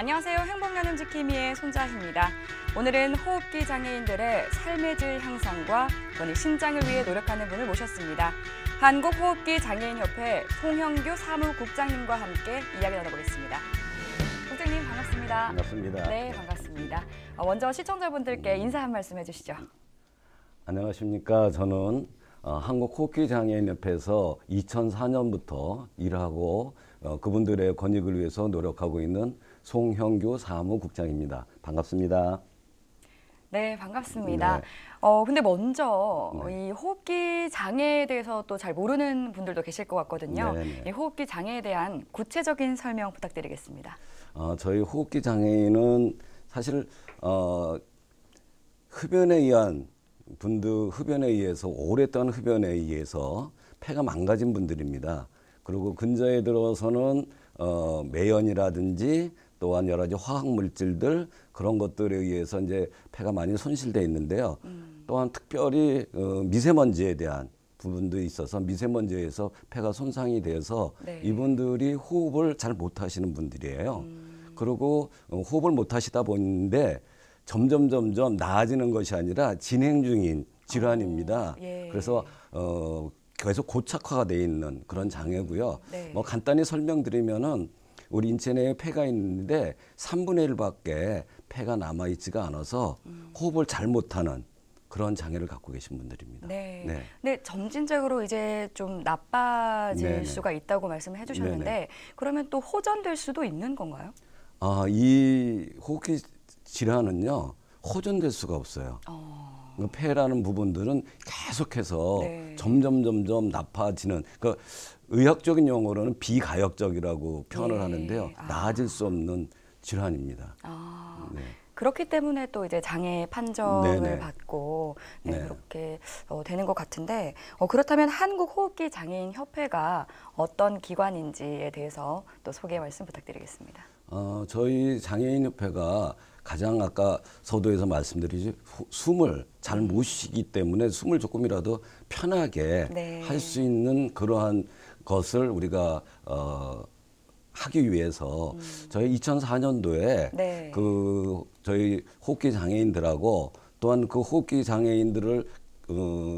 안녕하세요. 행복나눔 지킴이의 손자희입니다. 오늘은 호흡기 장애인들의 삶의 질 향상과 또는 신장을 위해 노력하는 분을 모셨습니다. 한국호흡기 장애인협회 송형규 사무국장님과 함께 이야기 나눠보겠습니다. 국장님 반갑습니다. 반갑습니다. 네, 반갑습니다. 어, 먼저 시청자분들께 인사 한 말씀 해주시죠. 안녕하십니까. 저는 어, 한국호흡기장애인협회에서 2004년부터 일하고 어, 그분들의 권익을 위해서 노력하고 있는 송형규 사무국장입니다. 반갑습니다. 네, 반갑습니다. 네. 어, 근데 먼저 네. 이 호흡기 장애에 대해서 또 잘 모르는 분들도 계실 것 같거든요. 네이 네. 호흡기 장애에 대한 구체적인 설명 부탁드리겠습니다. 어, 저희 호흡기 장애인은 사실 어, 흡연에 의한 분들 흡연에 의해서 오랫동안 흡연에 의해서 폐가 망가진 분들입니다. 그리고 근저에 들어서는 어, 매연이라든지 또한 여러 가지 화학 물질들 그런 것들에 의해서 이제 폐가 많이 손실돼 있는데요. 음. 또한 특별히 어, 미세먼지에 대한 부분도 있어서 미세먼지에서 폐가 손상이 돼서 네. 이분들이 호흡을 잘 못하시는 분들이에요. 음. 그리고 어, 호흡을 못하시다 보는데 점점 점점 나아지는 것이 아니라 진행 중인 질환입니다. 오, 어, 예. 그래서 어 계속 고착화가 돼 있는 그런 장애고요. 네. 뭐 간단히 설명드리면은 우리 인체 내에 폐가 있는데 3분의 1밖에 폐가 남아 있지가 않아서 음. 호흡을 잘 못하는 그런 장애를 갖고 계신 분들입니다. 네. 네. 근 점진적으로 이제 좀 나빠질 네네. 수가 있다고 말씀해 주셨는데 그러면 또 호전될 수도 있는 건가요? 아, 이 호흡기 질환은요. 호전될 수가 없어요. 어... 그 폐라는 부분들은 계속해서 네. 점점 점점 나빠지는 그 의학적인 용어로는 비가역적이라고 표현을 네. 하는데요. 아. 나아질 수 없는 질환입니다. 아. 네. 그렇기 때문에 또 이제 장애 판정을 네네. 받고 네, 네. 그렇게 어, 되는 것 같은데 어, 그렇다면 한국 호흡기 장애인 협회가 어떤 기관인지에 대해서 또 소개 말씀 부탁드리겠습니다. 어, 저희 장애인 협회가 가장 아까 서두에서 말씀드리지 숨을 잘못 음. 쉬기 때문에 숨을 조금이라도 편하게 네. 할수 있는 그러한 것을 우리가 어, 하기 위해서 음. 저희 2004년도에 네. 그 저희 호흡기 장애인들하고 또한 그 호흡기 장애인들을 어,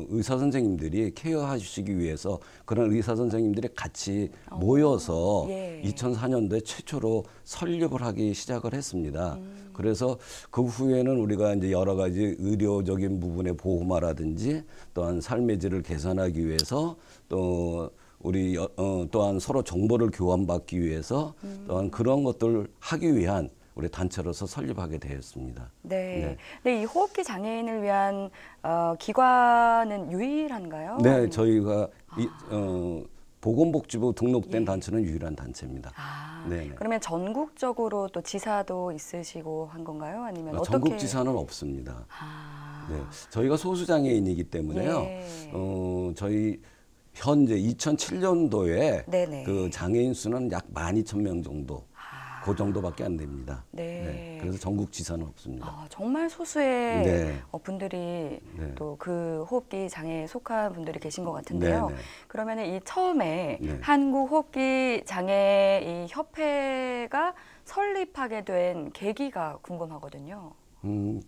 의사 선생님들이 케어하시기 위해서 그런 의사 선생님들이 같이 어. 모여서 예. 2004년도에 최초로 설립을 하기 시작을 했습니다. 음. 그래서 그 후에는 우리가 이제 여러 가지 의료적인 부분의 보호마라든지 또한 삶의 질을 개선하기 위해서 또 우리 어, 또한 서로 정보를 교환받기 위해서 음. 또한 그런 것들을 하기 위한 우리 단체로서 설립하게 되었습니다. 네. 네. 네. 이 호흡기 장애인을 위한 어, 기관은 유일한가요? 네, 저희가 아. 이, 어, 보건복지부 등록된 예. 단체는 유일한 단체입니다. 아, 네 그러면 전국적으로 또 지사도 있으시고 한 건가요? 아니면 아, 어떻게? 전국 지사는 없습니다. 아. 네, 저희가 소수장애인이기 때문에요. 예. 어, 저희 현재 2007년도에 네네. 그 장애인 수는 약 12,000명 정도. 그 아. 정도밖에 안 됩니다. 네. 네. 그래서 전국 지사는 없습니다. 아, 정말 소수의 네. 어, 분들이 네. 또그 호흡기 장애에 속한 분들이 계신 것 같은데요. 네, 네. 그러면 이 처음에 네. 한국 호흡기 장애 이 협회가 설립하게 된 계기가 궁금하거든요. 음,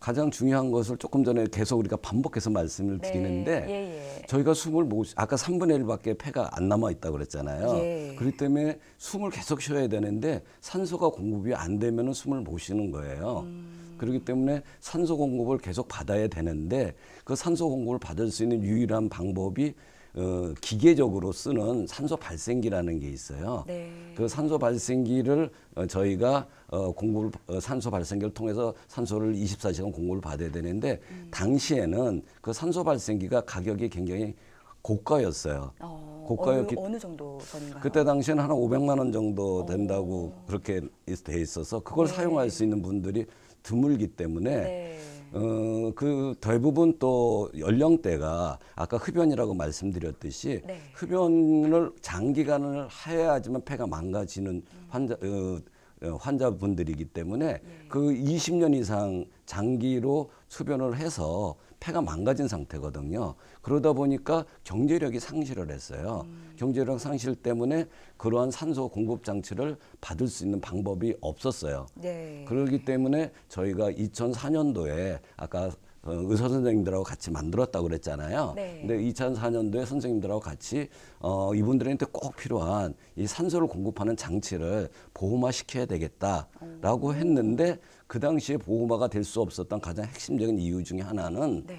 가장 중요한 것을 조금 전에 계속 우리가 반복해서 말씀을 네. 드리는데 예, 예. 저희가 숨을 못 아까 3분의 1밖에 폐가 안 남아 있다고 그랬잖아요. 예. 그렇기 때문에 숨을 계속 쉬어야 되는데 산소가 공급이 안되면 숨을 못 쉬는 거예요. 음. 그렇기 때문에 산소 공급을 계속 받아야 되는데 그 산소 공급을 받을 수 있는 유일한 방법이 어, 기계적으로 쓰는 산소 발생기라는 게 있어요. 네. 그 산소 발생기를 어, 저희가 어, 공급 어, 산소 발생기를 통해서 산소를 24시간 공급을 받아야 되는데 음. 당시에는 그 산소 발생기가 가격이 굉장히 고가였어요. 어, 고가였기 어느, 어느 정도 전인가요? 그때 당시에는 한 500만 원 정도 어. 된다고 오. 그렇게 돼 있어서 그걸 네. 사용할 수 있는 분들이 드물기 때문에 네. 어, 그 대부분 또 연령대가 아까 흡연이라고 말씀드렸듯이 네. 흡연을 장기간을 해야지만 폐가 망가지는 환자 어, 어 환자분들이기 때문에 네. 그 20년 이상 장기로 수변을 해서 폐가 망가진 상태거든요. 그러다 보니까 경제력이 상실을 했어요. 음. 경제력 상실 때문에 그러한 산소 공급 장치를 받을 수 있는 방법이 없었어요. 네. 그러기 때문에 저희가 2004년도에 아까 어, 의사 선생님들하고 같이 만들었다고 그랬잖아요. 네. 근데 2004년도에 선생님들하고 같이 어, 이분들한테 꼭 필요한 이 산소를 공급하는 장치를 보호화 시켜야 되겠다라고 음. 했는데 그 당시에 보호마가 될 수 없었던 가장 핵심적인 이유 중에 하나는 네.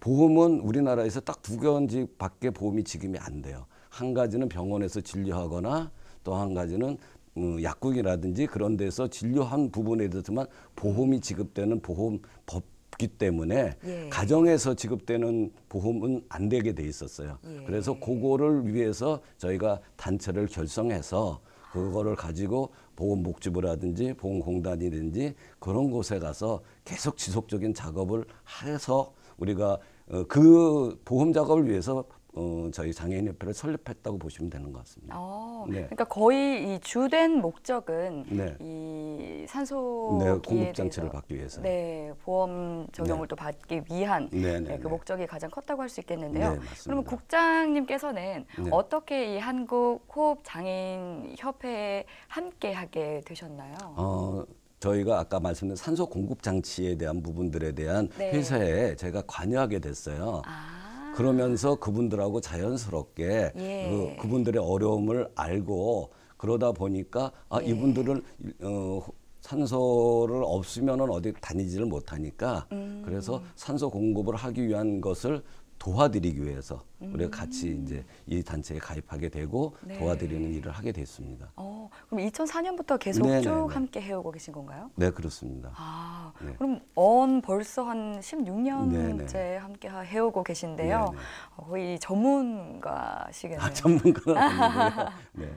보험은 우리나라에서 딱두 가지 밖에 보험이 지금이 안 돼요. 한 가지는 병원에서 진료하거나 또 한 가지는 음, 약국이라든지 그런 데서 진료한 부분에 대해서만 보험이 지급되는 보험법 기 때문에 예. 가정에서 지급되는 보험은 안 되게 돼 있었어요. 예. 그래서 그거를 위해서 저희가 단체를 결성해서 그거를 가지고 보건복지부라든지 보건공단이든지 그런 곳에 가서 계속 지속적인 작업을 해서 우리가 어, 그 보험 작업을 위해서 어, 저희 장애인협회를 설립했다고 보시면 되는 것 같습니다. 어, 네. 그러니까 거의 이 주된 목적은 네. 이 산소 네, 공급 장치를 받기 위해서, 네 보험 적용을 네. 또 받기 위한 네, 네, 그 목적이 가장 컸다고 할 수 있겠는데요. 그러면 국장님께서는 어떻게 이 한국 호흡 장애인 협회에 함께하게 되셨나요? 어, 저희가 아까 말씀드린 산소 공급 장치에 대한 부분들에 대한 회사에 제가 관여하게 됐어요. 아. 그러면서 그분들하고 자연스럽게 예. 그, 그분들의 어려움을 알고 그러다 보니까 아 예. 이분들을 어, 산소를 없으면은 어디 다니지를 못하니까 음. 그래서 산소 공급을 하기 위한 것을 도와드리기 위해서 음. 우리가 같이 이제 이 단체에 가입하게 되고 네. 도와드리는 일을 하게 됐습니다. 어, 그럼 2004년부터 계속 네네네. 네, 쭉 네. 함께 해오고 계신 건가요? 네, 그렇습니다. 아, 네. 그럼 언 벌써 한 16년째 네네. 함께 해오고 계신데요. 네 어, 거의 전문가시겠네요. 아, 전문가 네.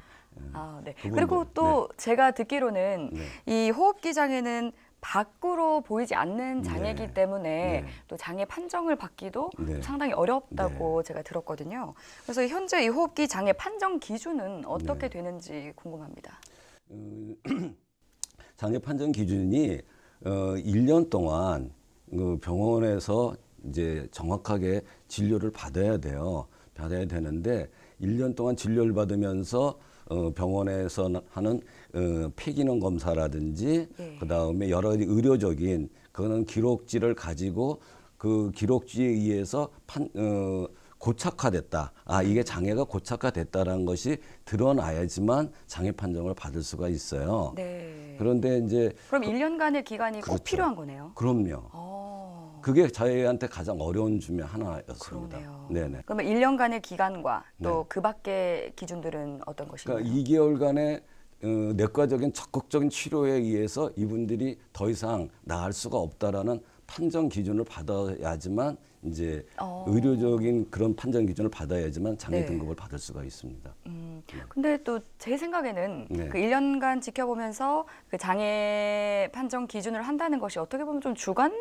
아, 네. 그리고 또 네. 제가 듣기로는 이 호흡기 장애는 밖으로 보이지 않는 네. 장애이기 네. 때문에 네. 또 장애 판정을 받기도 네. 상당히 어렵다고 네. 제가 들었거든요. 그래서 현재 이 호흡기 장애 판정 기준은 어떻게 네. 되는지 궁금합니다. 그 장애 판정 기준이 어, 1년 동안 그 병원에서 이제 정확하게 진료를 받아야 돼요. 받아야 되는데 1년 동안 진료를 받으면서 어, 병원에서 하는 어, 폐기능 검사라든지 예. 그 다음에 여러 의료적인 그거는 기록지를 가지고 그 기록지에 의해서 판, 어, 고착화됐다. 아, 네. 이게 장애가 고착화됐다라는 것이 드러나야지만 장애 판정을 받을 수가 있어요. 네. 그런데 이제 그럼 그, 1년간의 기간이 그렇죠. 꼭 필요한 거네요. 그럼요. 오. 어. 그게 저희한테 가장 어려운 중의 하나였습니다. 네 네네. 그러면 1년간의 기간과 또그 네. 그 밖의 기준들은 어떤 것인가요? 그러니까 2개월간의 어, 내과적인 적극적인 치료에 의해서 이분들이 더 이상 나을 수가 없다라는 판정 기준을 받아야지만 이제 어. 의료적인 그런 판정 기준을 받아야지만 장애 네. 등급을 받을 수가 있습니다. 음, 네. 근데 또 제 생각에는 네. 그 1년간 지켜보면서 그 장애 판정 기준을 한다는 것이 어떻게 보면 좀 주관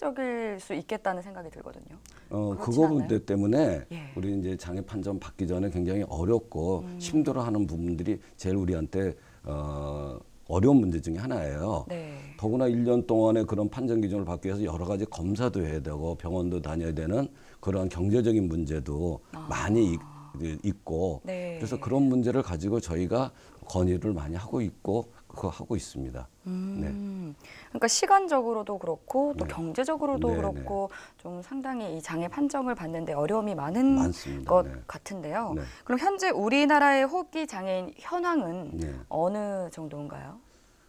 적일 수 있겠다는 생각이 들거든요. 어, 그거 그 문제 그 때문에 예. 우리 이제 장애 판정 받기 전에 굉장히 어렵고 음. 힘들어하는 부분들이 제일 우리한테 어, 어려운 문제 중의 하나예요. 네. 더구나 1년 동안의 그런 판정 기준을 받기 위해서 여러 가지 검사도 해야 되고 병원도 다녀야 되는 그러한 경제적인 문제도 아. 많이 있고 네. 그래서 그런 문제를 가지고 저희가 건의를 많이 하고 있고 그거 하고 있습니다. 음, 네. 그러니까 시간적으로도 그렇고 또 네. 경제적으로도 네, 그렇고 네. 좀 상당히 이 장애 판정을 받는데 어려움이 많은 많습니다. 것 네. 같은데요. 네. 그럼 현재 우리나라의 호흡기 장애인 현황은 어느 정도인가요?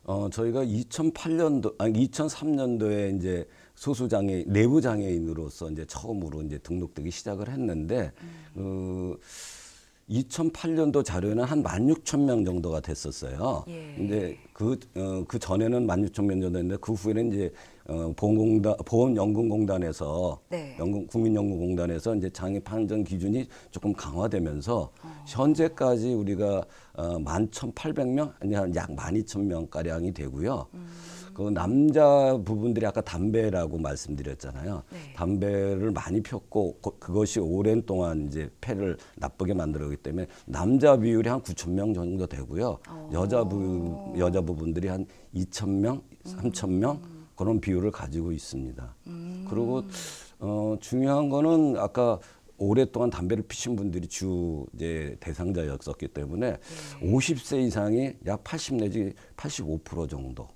어, 저희가 2008년도 아니 2003년도에 이제 소수 장애 내부 장애인으로서 이제 처음으로 이제 등록되기 시작을 했는데 음. 어, 2008년도 자료에는 한 16,000명 정도가 됐었어요. 예. 근데 그, 어, 그 전에는 16,000명 정도였는데 그 후에는 이제 어, 보험공단, 보험연금공단에서 네. 연금, 국민연금공단에서 이제 장애 판정 기준이 조금 강화되면서 어. 현재까지 우리가 어, 11,800명, 아니 약 12,000명가량이 되고요. 음. 그 남자 부분들이 아까 담배라고 말씀드렸잖아요. 네. 담배를 많이 폈고 그것이 오랜 동안 이제 폐를 나쁘게 만들기 었 때문에 남자 비율이 한 9천 명 정도 되고요. 어. 여자 부 여자 부분들이 한 2천 명, 3천 음. 명 음. 그런 비율을 가지고 있습니다. 음. 그리고 어, 중요한 거는 아까 오랫동안 담배를 피신 분들이 주 이제 대상자였었기 때문에 네. 50세 이상이 약 80 내지 85% 정도.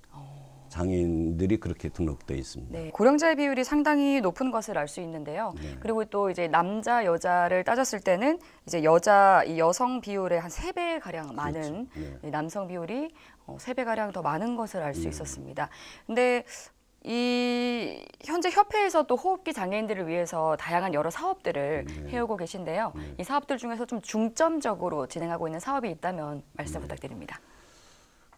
장애인들이 그렇게 등록돼 있습니다. 네, 고령자의 비율이 상당히 높은 것을 알 수 있는데요. 네. 그리고 또 이제 남자 여자를 따졌을 때는 이제 여자 이 여성 비율의 한세 배 가량 그렇죠. 많은 그렇죠. 네. 남성 비율이 어, 세배 가량 더 많은 것을 알수 음. 있었습니다. 근데 이 현재 협회에서 또 호흡기 장애인들을 위해서 다양한 여러 사업들을 네. 해오고 계신데요. 네. 이 사업들 중에서 좀 중점적으로 진행하고 있는 사업이 있다면 말씀 네. 부탁드립니다.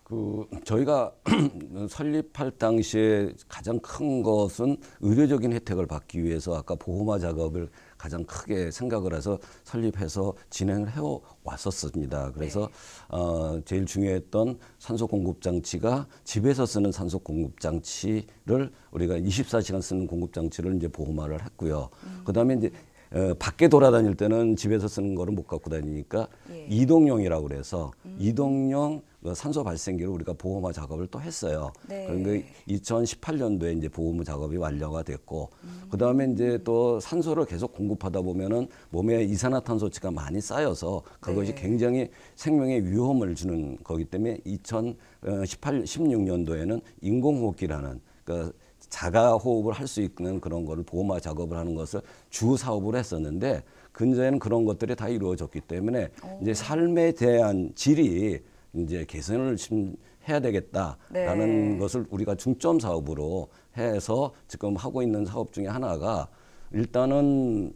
그 저희가 설립할 당시에 가장 큰 것은 의료적인 혜택을 받기 위해서 아까 보호마 작업을 가장 크게 생각을 해서 설립해서 진행을 해 왔었습니다. 그래서 네. 어, 제일 중요했던 산소 공급 장치가 집에서 쓰는 산소 공급 장치를 우리가 24시간 쓰는 공급 장치를 이제 보호마를 했고요. 음. 그다음에 이제 어, 밖에 돌아다닐 때는 집에서 쓰는 거를 못 갖고 다니니까 예. 이동용이라고 그래서 음. 이동용 그 산소 발생기를 우리가 보호마 작업을 또 했어요. 네. 그런데 2018년도에 이제 보호마 작업이 완료가 됐고 음. 그다음에 이제 또 산소를 계속 공급하다 보면은 몸에 이산화탄소치가 많이 쌓여서 그것이 네. 굉장히 생명에 위험을 주는 거기 때문에 2018 16년도에는 인공호흡기라는 그 자가 호흡을 할 수 있는 그런 거를 보호마 작업을 하는 것을 주사업을 했었는데 근저에는 그런 것들이 다 이루어졌기 때문에 오. 어. 이제 삶에 대한 질이 이제 개선을 해야 되겠다라는 네. 것을 우리가 중점 사업으로 해서 지금 하고 있는 사업 중에 하나가 일단은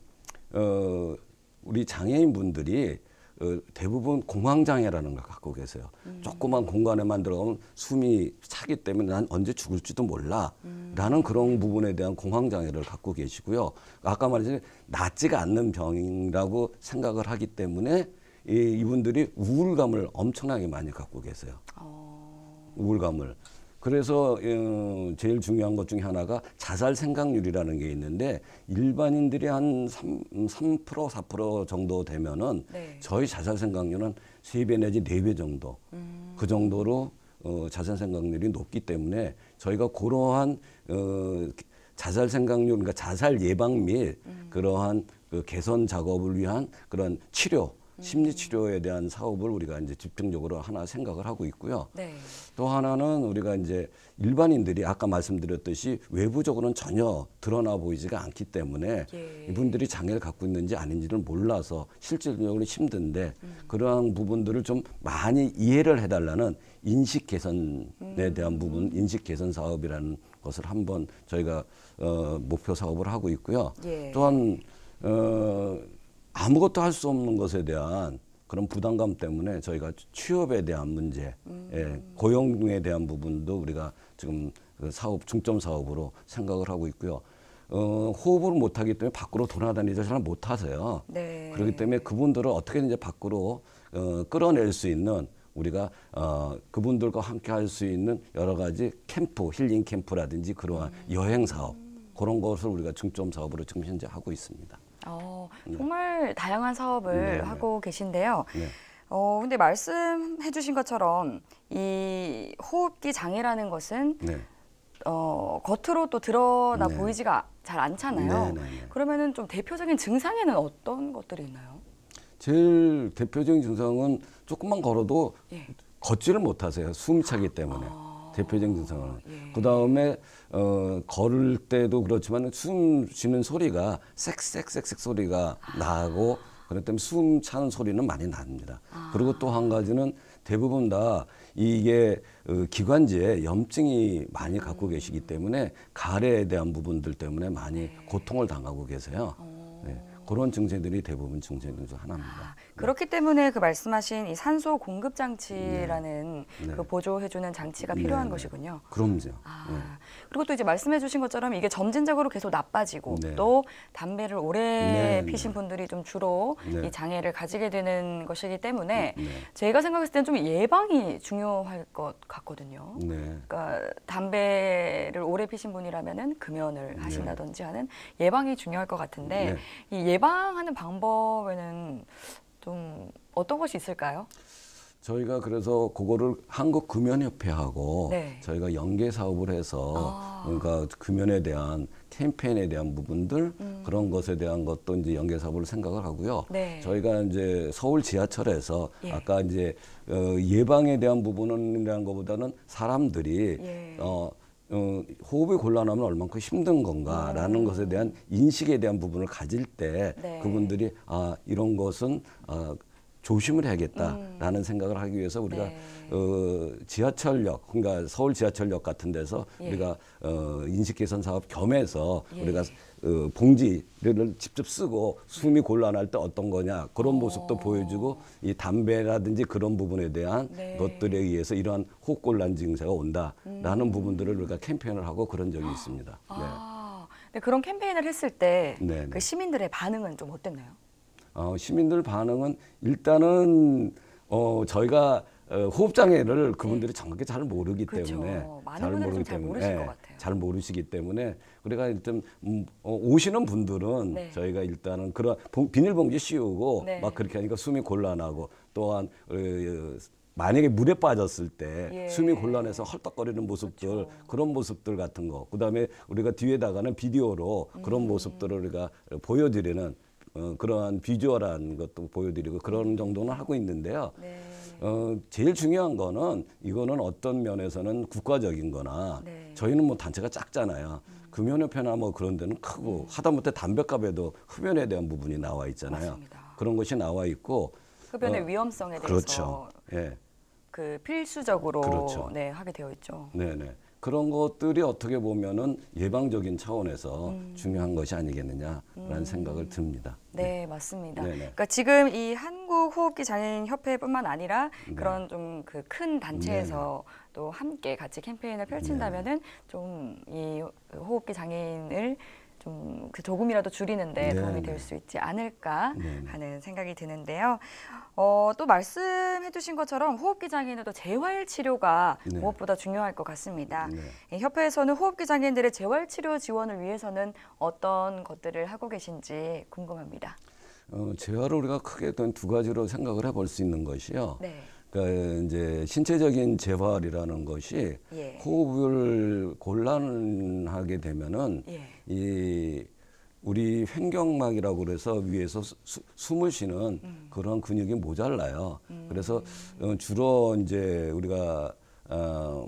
어 우리 장애인 분들이 어, 대부분 공황장애라는 걸 갖고 계세요. 음. 조그만 공간에만 들어가면 숨이 차기 때문에 난 언제 죽을지도 몰라. 라는 음. 그런 부분에 대한 공황장애를 갖고 계시고요. 아까 말했듯이 낫지가 않는 병이라고 생각을 하기 때문에 이, 분들이 우울감을 엄청나게 많이 갖고 계세요. 어... 우울감을. 그래서 어, 제일 중요한 것 중에 하나가 자살 생각률이라는 게 있는데 일반인들이 한 3, 3% 4% 정도 되면은 네. 저희 자살 생각률은 세 배 내지 네 배 정도 음... 그 정도로 어, 자살 생각률이 높기 때문에 저희가 그러한 어, 자살 생각률 그러니까 자살 예방 및 음... 그러한 그 개선 작업을 위한 그런 치료 심리 치료에 대한 사업을 우리가 이제 집중적으로 하나 생각을 하고 있고요. 네. 또 하나는 우리가 이제 일반인들이 아까 말씀드렸듯이 외부적으로는 전혀 드러나 보이지가 않기 때문에 예. 이분들이 장애를 갖고 있는지 아닌지를 몰라서 실질적으로 힘든데 음. 그러한 부분들을 좀 많이 이해를 해달라는 인식 개선에 음. 대한 부분, 인식 개선 사업이라는 것을 한번 저희가 어, 목표 사업을 하고 있고요. 예. 또한 어, 아무것도 할 수 없는 것에 대한 그런 부담감 때문에 저희가 취업에 대한 문제, 음. 고용에 대한 부분도 우리가 지금 그 사업 중점 사업으로 생각을 하고 있고요. 어, 호흡을 못하기 때문에 밖으로 돌아다니지잘 못하세요. 네. 그렇기 때문에 그분들을 어떻게든 이제 밖으로 어, 끌어낼 수 있는 우리가 어, 그분들과 함께 할 수 있는 여러 가지 캠프, 힐링 캠프라든지 그러한 음. 여행 사업 그런 것을 우리가 중점 사업으로 지금 현재 하고 있습니다. 어, 네. 정말 다양한 사업을 네, 네. 하고 계신데요. 어, 근데 말씀해 주신 것처럼 이 호흡기 장애라는 것은 어, 겉으로 또 드러나 보이지가 잘 않잖아요. 그러면은 좀 대표적인 증상에는 어떤 것들이 있나요? 제일 대표적인 증상은 조금만 걸어도 예. 걷지를 못하세요. 숨차기 때문에. 아... 대표적인 증상은. 예. 그 다음에 어, 걸을 때도 그렇지만 숨 쉬는 소리가 쌕쌕쌕쌕 소리가 나고 그렇기 때문에 숨 차는 소리는 많이 납니다. 아. 그리고 또 한 가지는 대부분 다 이게 어, 기관지에 염증이 많이 갖고 음. 계시기 때문에 가래에 대한 부분들 때문에 많이 네. 고통을 당하고 계세요. 어. 네, 그런 증세들이 대부분 증세 중 하나입니다. 아, 그렇기 때문에 그 말씀하신 이 산소 공급 장치라는 네. 네. 그 보조해주는 장치가 네, 필요한 네. 것이군요. 그럼요. 아, 네. 그리고 또 이제 말씀해주신 것처럼 이게 점진적으로 계속 나빠지고 네. 또 담배를 오래 피신 분들이 좀 주로 이 장애를 가지게 되는 것이기 때문에 음, 제가 생각했을 때는 좀 예방이 중요할 것 같거든요. 그러니까 담배를 오래 피신 분이라면은 금연을 하신다든지 하는 예방이 중요할 것 같은데 이 예방하는 방법에는 좀 어떤 것이 있을까요? 저희가 그래서 그거를 한국 금연협회하고 네. 저희가 연계 사업을 해서 아. 그러니까 금연에 대한 캠페인에 대한 부분들 음. 그런 것에 대한 것도 이제 연계 사업을 생각을 하고요. 네. 저희가 이제 서울 지하철에서 예. 아까 이제 어, 예방에 대한 부분이라는 것보다는 사람들이 예. 어 어, 호흡이 곤란하면 얼만큼 힘든 건가라는 음. 것에 대한 인식에 대한 부분을 가질 때 네. 그분들이 아 이런 것은 아, 조심을 해야겠다라는 음. 생각을 하기 위해서 우리가 네. 어, 지하철역, 그러니까 서울 지하철역 같은 데서 예. 우리가 어, 인식 개선 사업 겸해서 예. 우리가 어, 봉지를 직접 쓰고 숨이 곤란할 때 어떤 거냐 그런 모습도 오. 어. 보여주고 이 담배라든지 그런 부분에 대한 네. 것들에 의해서 이러한 호흡곤란 증세가 온다라는 음. 부분들을 우리가 캠페인을 하고 그런 적이 있습니다. 네. 아. 네. 그런 캠페인을 했을 때그 네, 네. 시민들의 반응은 좀 어땠나요? 어, 시민들 반응은 일단은 어, 저희가 어, 호흡 장애를 그분들이 네. 정확히 잘 모르기 그렇죠. 때문에 잘 모르기 때문에 잘, 네, 예, 잘 모르시기 때문에 우리가 일단 음, 어, 오시는 분들은 네. 저희가 일단은 그런 비닐봉지 씌우고 네. 막 그렇게 하니까 숨이 곤란하고 또한 어, 예, 만약에 물에 빠졌을 때 예. 숨이 곤란해서 헐떡거리는 모습들 그렇죠. 그런 모습들 같은 거 그다음에 우리가 뒤에다가는 비디오로 그런 음. 모습들을 우리가 보여드리는 어, 그러한 비주얼한 것도 보여드리고 그런 정도는 하고 있는데요. 네. 어, 제일 중요한 거는 이거는 어떤 면에서는 국가적인 거나 네. 저희는 뭐 단체가 작잖아요. 음. 금연협회나 뭐 그런 데는 크고 음. 하다못해 담배값에도 흡연에 대한 부분이 나와 있잖아요. 맞습니다. 그런 것이 나와 있고 흡연의 어, 위험성에 대해서 그렇죠. 예. 그 필수적으로 그렇죠. 네, 하게 되어 있죠. 네네. 그런 것들이 어떻게 보면은 예방적인 차원에서 음. 중요한 것이 아니겠느냐라는 음. 생각을 듭니다. 네, 네. 맞습니다. 네네. 그러니까 지금 이 한국 호흡기 장애인 협회뿐만 아니라 네. 그런 좀 그 큰 단체에서 네네. 또 함께 같이 캠페인을 펼친다면은 좀 이 호흡기 장애인을 좀 그 조금이라도 줄이는데 네, 도움이 네. 될수 있지 않을까 네. 하는 생각이 드는데요. 어, 또 말씀해주신 것처럼 호흡기 장애인에도 재활 치료가 무엇보다 중요할 것 같습니다. 협회에서는 호흡기 장애인들의 재활 치료 지원을 위해서는 어떤 것들을 하고 계신지 궁금합니다. 어, 재활을 우리가 크게 두 가지로 생각을 해볼 수 있는 것이요. 네. 그러니까 이제 신체적인 재활이라는 것이 예. 호흡을 곤란하게 되면은 예. 이 우리 횡격막이라고 그래서 위에서 수, 숨을 쉬는 음. 그런 근육이 모자라요. 음. 그래서 어, 주로 이제 우리가 어,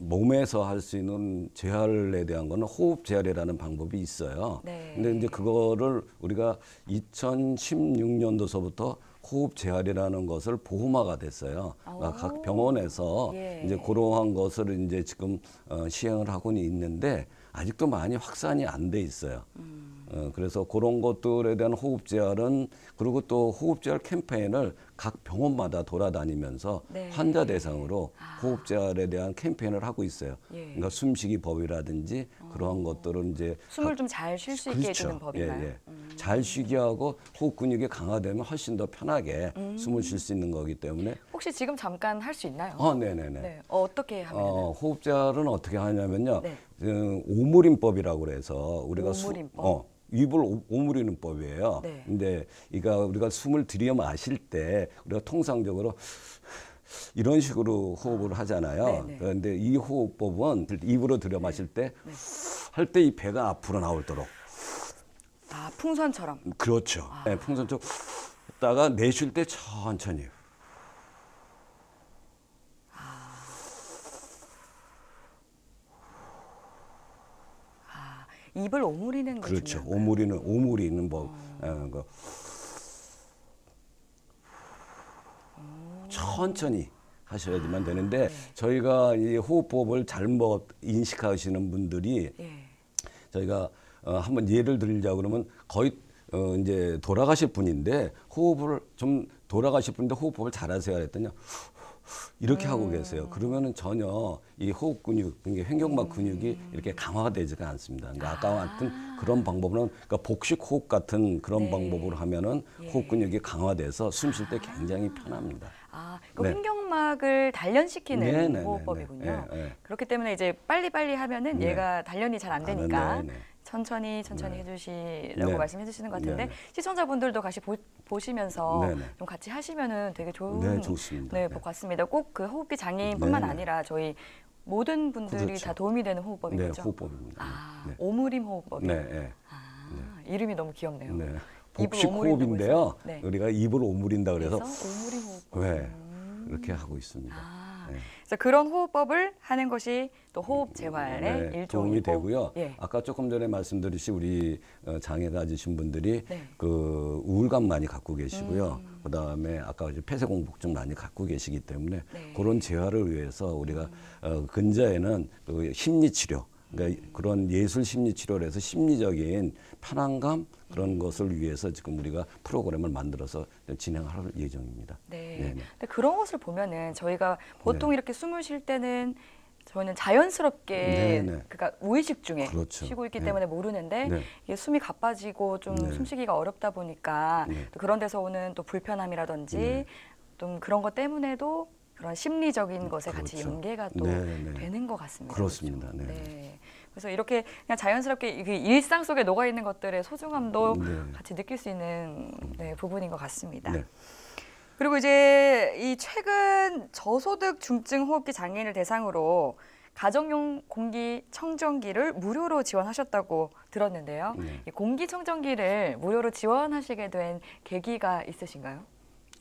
몸에서 할 수 있는 재활에 대한 거는 호흡 재활이라는 방법이 있어요. 네. 근데 이제 그거를 우리가 2016년도서부터 호흡 재활이라는 것을 보호마가 됐어요. 아, 오. 각 병원에서 예. 이제 그러한 것을 이제 지금 어, 시행을 하고는 있는데 아직도 많이 확산이 안 돼 있어요. 음. 어, 그래서 그런 것들에 대한 호흡 재활은 그리고 또 호흡 재활 캠페인을 각 병원마다 돌아다니면서 네. 환자 대상으로 아. 호흡 재활에 대한 캠페인을 하고 있어요. 예. 그러니까 숨쉬기 법이라든지 어. 그러한 것들은 이제 숨을 좀 잘 쉴 수 있게 그렇죠. 해주는 법인가요? 예, 예. 음. 잘 쉬게 하고 호흡 근육이 강화되면 훨씬 더 편하게 음. 숨을 쉴 수 있는 거기 때문에 혹시 지금 잠깐 할 수 있나요? 어, 네네네. 네. 네, 네. 네 어, 떻게 하면? 어, 호흡 재활은 어떻게 하냐면요. 네. 어, 오므림법이라고 그래서 우리가 오므림법. 수, 어, 입을 오므리는 법이에요. 네. 근데 이거 우리가 숨을 들여 마실 때 우리가 통상적으로 이런 식으로 호흡을 하잖아요. 네, 네. 그런데 이 호흡법은 입으로 들여 네. 마실 때 할 때이 네. 배가 앞으로 나올도록. 아 풍선처럼. 그렇죠. 아. 네, 풍선처럼. 다가 내쉴 때 천천히. 입을 오므리는 거 그렇죠. 오므리는 오므리는 뭐 어. 어, 그. 천천히 하셔야지만 되는데 네. 저희가 이 호흡법을 잘못 인식하시는 분들이 네. 저희가 어, 한번 예를 들자 그러면 거의 어, 이제 돌아가실 분인데 호흡을 좀 돌아가실 분인데 호흡법을 잘하세요 그랬더니 이렇게 하고 음. 계세요. 그러면은 전혀 이 호흡 근육, 그러니까 횡격막 근육이 음. 이렇게 강화 되지가 않습니다. 그러니까 아까와 아. 같은 그런 방법으로는 그러니까 복식 호흡 같은 그런 네. 방법으로 하면은 호흡 예. 근육이 강화돼서 숨 쉴때 아. 굉장히 편합니다. 아, 그 네. 횡격막을 단련시키는 네네네네. 네, 네, 네. 호흡법이군요. 네네. 예, 예. 그렇기 때문에 이제 빨리빨리 하면은 네 얘가 단련이 잘 안 되니까 아, 천천히 천천히 네. 해주시라고 네. 말씀해 주시는 것 같은데 네. 시청자분들도 같이 보, 시면서좀 같이 하시면은 되게 좋은 네, 법 같습니다. 꼭 그 호흡기 장애인뿐만 아니라 저희 모든 분들이 그렇죠. 다 도움이 되는 호흡법이죠. 네, 호흡법입니다. 아, 오므림 호흡법이요. 예. 아, 이름이 너무 귀엽네요. 복식 호흡인데요. 네. 우리가 입을 오므린다 그래서, 그래서 오므 네, 이렇게 음. 하고 있습니다. 아, 네. 그래서 그런 호흡법을 하는 것이 또 호흡 재활의 네, 일종이 도움이 되고요. 예. 아까 조금 전에 말씀드렸듯이 우리 어, 장애 가지신 분들이 네. 그 우울감 많이 갖고 계시고요. 음. 그다음에 아까 폐쇄 공복증 많이 갖고 계시기 때문에 그런 재활을 위해서 우리가 음. 어, 근자에는 그 심리 치료 그러니까 음. 그런 예술 심리 치료를 해서 심리적인 편안감 그런 것을 위해서 지금 우리가 프로그램을 만들어서 진행할 예정입니다. 네. 예, 예. 근데 그런 것을 보면은 저희가 보통 네. 이렇게 숨을 쉴 때는 저는 자연스럽게 네네. 네. 그러니까 무의식 중에 그렇죠. 쉬고 있기 네. 때문에 모르는데 네. 이게 숨이 가빠지고 좀 네. 숨쉬기가 어렵다 보니까 네. 또 그런 데서 오는 또 불편함이라든지 네. 좀 그런 것 때문에도 그런 심리적인 것에 그렇죠. 같이 연계가 또 되는 것 같습니다. 그렇습니다. 그렇죠? 네. 그래서 이렇게 그냥 자연스럽게 일상 속에 녹아 있는 것들의 소중함도 네. 같이 느낄 수 있는 네, 부분인 것 같습니다. 네. 그리고 이제 이 최근 저소득 중증 호흡기 장애인을 대상으로 가정용 공기 청정기를 무료로 지원하셨다고 들었는데요. 네. 이 공기 청정기를 무료로 지원하시게 된 계기가 있으신가요?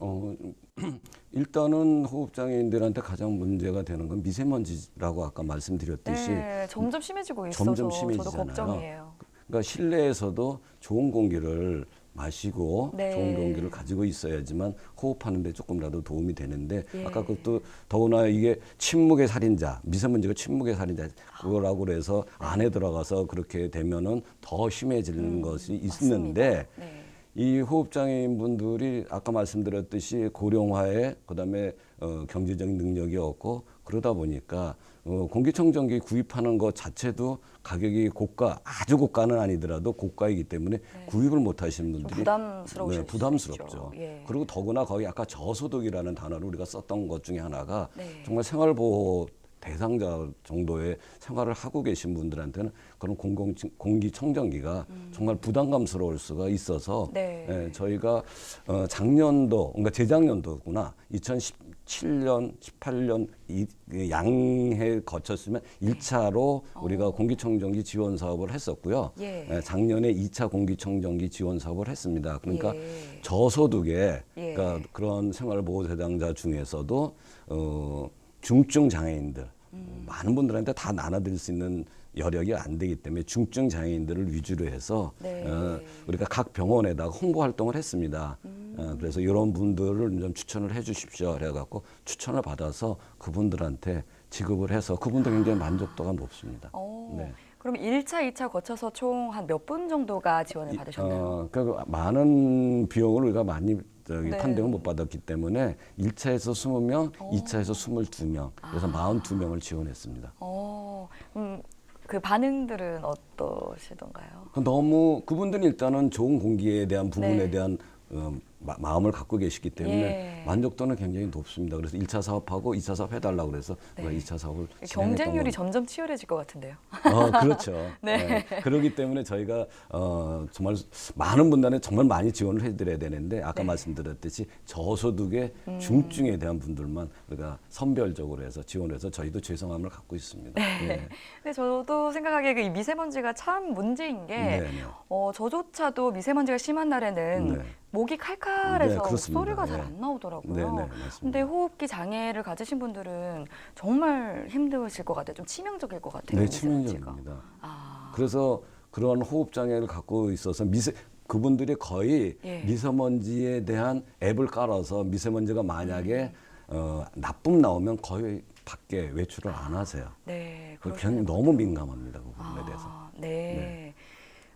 어, 일단은 호흡장애인들한테 가장 문제가 되는 건 미세먼지라고 아까 말씀드렸듯이 네, 점점 심해지고 있어서 점점 심해지잖아요. 저도 걱정이에요. 그러니까 실내에서도 좋은 공기를 마시고 네. 좋은 공기를 가지고 있어야지만 호흡하는 데 조금이라도 도움이 되는데 예. 아까 그것도 더구나 이게 침묵의 살인자 미세먼지가 침묵의 살인자 그거라고 그래서 안에 들어가서 그렇게 되면은 더 심해지는 음, 것이 있는데 네. 이 호흡장애인 분들이 아까 말씀드렸듯이 고령화에 그다음에 어, 경제적인 능력이 없고 그러다 보니까 어, 공기청정기 구입하는 것 자체도 가격이 고가 아주 고가는 아니더라도 고가이기 때문에 네. 구입을 못 하시는 분들이 부담스러우실 네, 부담스럽죠. 예. 그리고 더구나 거기 아까 저소득이라는 단어를 우리가 썼던 것 중에 하나가 네. 정말 생활 보호 대상자 정도의 생활을 하고 계신 분들한테는 그런 공공 공기 청정기가 음. 정말 부담감스러울 수가 있어서 네. 예, 저희가 어, 작년도 그러니까 재작년도구나 2017년 18년 이, 양해 거쳤으면 1차로 네. 어. 우리가 어. 공기청정기 지원 사업을 했었고요. 예. 예, 작년에 2차 공기청정기 지원 사업을 했습니다. 그러니까 예. 저소득의 예. 그러니까 그런 생활보호 대상자 중에서도 어, 중증 장애인들 음. 많은 분들한테 다 나눠드릴 수 있는 여력이 안 되기 때문에 중증 장애인들을 위주로 해서 네. 어, 우리가 각 병원에다가 홍보 활동을 했습니다. 음. 어, 그래서 이런 분들을 좀 추천을 해주십시오. 그래갖고 추천을 받아서 그분들한테 지급을 해서 그분도 굉장히 만족도가 높습니다. 오. 어, 네. 그럼 일차이차 거쳐서 총 한 몇 분 정도가 지원을 받으셨나요? 어, 그 많은 비용을 우리가 많이 저기 네. 판정을 못 받았기 때문에 1차에서 20명, 오. 어. 2차에서 22명, 그래서 아. 42명을 지원했습니다. 오. 어. 음, 그 반응들은 어떠시던가요? 그 너무 그분들은 일단은 좋은 공기에 대한 부분에 네. 대한 음, 마, 음을 갖고 계시기 때문에 예. 만족도는 굉장히 높습니다. 그래서 1차 사업하고 2차 사업 해달라고 그래서 네. 2차 사업을 예, 경쟁률이 점점 치열해질 것 같은데요. 어, 그렇죠. 네. 네. 그렇기 때문에 저희가 어, 정말 많은 분들에 정말 많이 지원을 해드려야 되는데 아까 네. 말씀드렸듯이 저소득의 음. 중증에 대한 분들만 우리가 선별적으로 해서 지원해서 저희도 죄송함을 갖고 있습니다. 네. 네. 근데 저도 생각하기에 그 미세먼지가 참 문제인 게 네, 네. 어, 저조차도 미세먼지가 심한 날에는 목이 칼칼해서 네, 소리가 잘안 네. 나오더라고요. 네, 네, 근데 호흡기 장애를 가지신 분들은 정말 힘드실 것 같아요. 좀 치명적일 것 같아요. 네, 치명적입니다. 아. 그래서 그런 호흡 장애를 갖고 있어서 미세 그분들이 거의 예. 미세먼지에 대한 앱을 깔아서 미세먼지가 만약에 음. 어, 나쁨 나오면 거의 밖에 외출을 안 하세요. 네, 그렇 너무 민감합니다. 그 부분에 아, 대해서. 아, 네. 네.